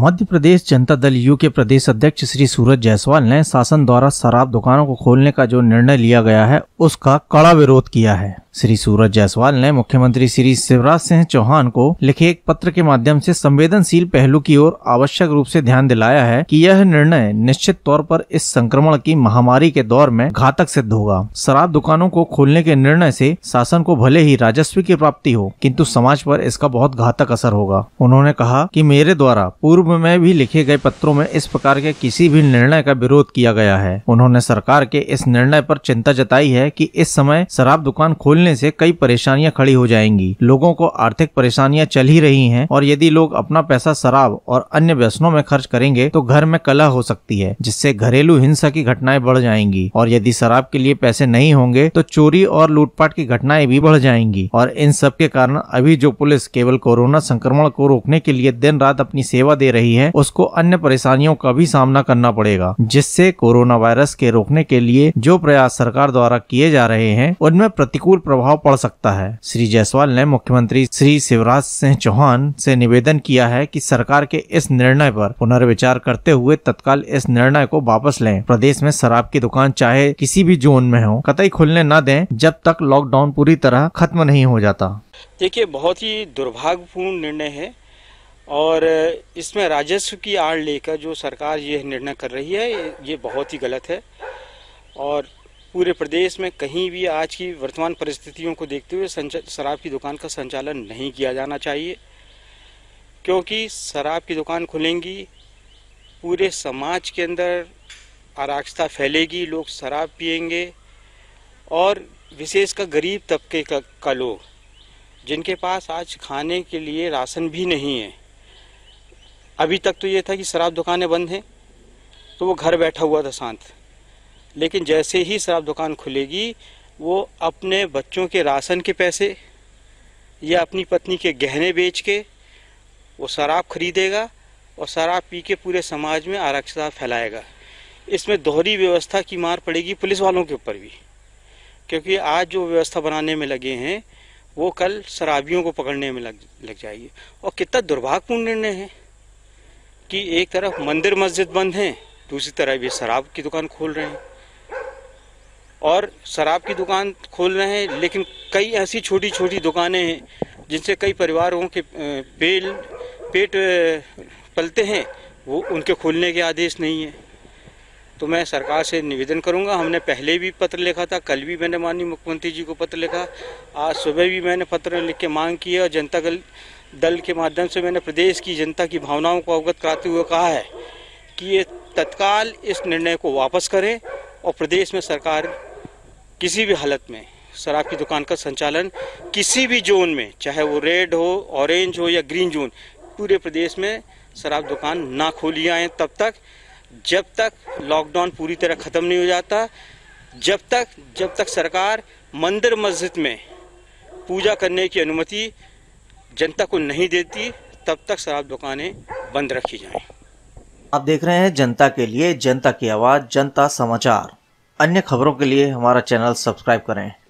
मध्य प्रदेश जनता दल यू के प्रदेश अध्यक्ष श्री सूरज जायसवाल ने शासन द्वारा शराब दुकानों को खोलने का जो निर्णय लिया गया है उसका कड़ा विरोध किया है श्री सूरज जायसवाल ने मुख्यमंत्री श्री शिवराज सिंह चौहान को लिखे एक पत्र के माध्यम से संवेदनशील पहलू की ओर आवश्यक रूप से ध्यान दिलाया है कि यह निर्णय निश्चित तौर पर इस संक्रमण की महामारी के दौर में घातक सिद्ध होगा शराब दुकानों को खोलने के निर्णय से शासन को भले ही राजस्व की प्राप्ति हो किंतु समाज पर इसका बहुत घातक असर होगा उन्होंने कहा कि मेरे द्वारा पूर्व में भी लिखे गए पत्रों में इस प्रकार के किसी भी निर्णय का विरोध किया गया है उन्होंने सरकार के इस निर्णय पर चिंता जताई है कि इस समय शराब दुकान खोलने मिलने से कई परेशानियां खड़ी हो जाएंगी लोगों को आर्थिक परेशानियां चल ही रही हैं और यदि लोग अपना पैसा शराब और अन्य व्यसनों में खर्च करेंगे तो घर में कला हो सकती है जिससे घरेलू हिंसा की घटनाएं बढ़ जाएंगी और यदि शराब के लिए पैसे नहीं होंगे तो चोरी और लूटपाट की घटनाएं भी बढ़ जाएंगी और इन सब के कारण अभी जो पुलिस केवल कोरोना संक्रमण को रोकने के लिए दिन रात अपनी सेवा दे रही है उसको अन्य परेशानियों का भी सामना करना पड़ेगा जिससे कोरोना वायरस के रोकने के लिए जो प्रयास सरकार द्वारा किए जा रहे हैं उनमें प्रतिकूल प्रभाव प्रभाव पड़ सकता है श्री जायसवाल ने मुख्यमंत्री श्री शिवराज सिंह चौहान से निवेदन किया है कि सरकार के इस निर्णय पर पुनर्विचार करते हुए तत्काल इस निर्णय को वापस लें प्रदेश में शराब की दुकान चाहे किसी भी जोन में हो कतई खुलने न दें जब तक लॉकडाउन पूरी तरह खत्म नहीं हो जाता देखिए बहुत ही दुर्भाग्यपूर्ण निर्णय है और इसमें राजस्व की आड़ लेकर जो सरकार ये निर्णय कर रही है ये बहुत ही गलत है और पूरे प्रदेश में कहीं भी आज की वर्तमान परिस्थितियों को देखते हुए शराब की दुकान का संचालन नहीं किया जाना चाहिए क्योंकि शराब की दुकान खुलेंगी पूरे समाज के अंदर अराक्षता फैलेगी लोग शराब पियेंगे और विशेषकर गरीब तबके का, का लोग जिनके पास आज खाने के लिए राशन भी नहीं है अभी तक तो ये था कि शराब दुकानें बंद हैं तो वो घर बैठा हुआ था शांत लेकिन जैसे ही शराब दुकान खुलेगी वो अपने बच्चों के राशन के पैसे या अपनी पत्नी के गहने बेच के वो शराब खरीदेगा और शराब पी के पूरे समाज में आरक्षता फैलाएगा इसमें दोहरी व्यवस्था की मार पड़ेगी पुलिस वालों के ऊपर भी क्योंकि आज जो व्यवस्था बनाने में लगे हैं वो कल शराबियों को पकड़ने में लग लग जाएगी और कितना दुर्भाग्यपूर्ण निर्णय है कि एक तरफ मंदिर मस्जिद बंद हैं दूसरी तरफ ये शराब की दुकान खोल रहे हैं और शराब की दुकान खोल रहे हैं लेकिन कई ऐसी छोटी छोटी दुकानें हैं जिनसे कई परिवारों के पेल पेट पलते हैं वो उनके खोलने के आदेश नहीं है तो मैं सरकार से निवेदन करूंगा हमने पहले भी पत्र लिखा था कल भी मैंने माननीय मुख्यमंत्री जी को पत्र लिखा आज सुबह भी मैंने पत्र लिख के मांग की है और जनता दल के माध्यम से मैंने प्रदेश की जनता की भावनाओं को अवगत कराते हुए कहा है कि ये तत्काल इस निर्णय को वापस करें और प्रदेश में सरकार किसी भी हालत में शराब की दुकान का संचालन किसी भी जोन में चाहे वो रेड हो ऑरेंज हो या ग्रीन जोन पूरे प्रदेश में शराब दुकान ना खोली आए तब तक जब तक लॉकडाउन पूरी तरह ख़त्म नहीं हो जाता जब तक जब तक सरकार मंदिर मस्जिद में पूजा करने की अनुमति जनता को नहीं देती तब तक शराब दुकानें बंद रखी जाएं। आप देख रहे हैं जनता के लिए जनता की आवाज़ जनता समाचार अन्य खबरों के लिए हमारा चैनल सब्सक्राइब करें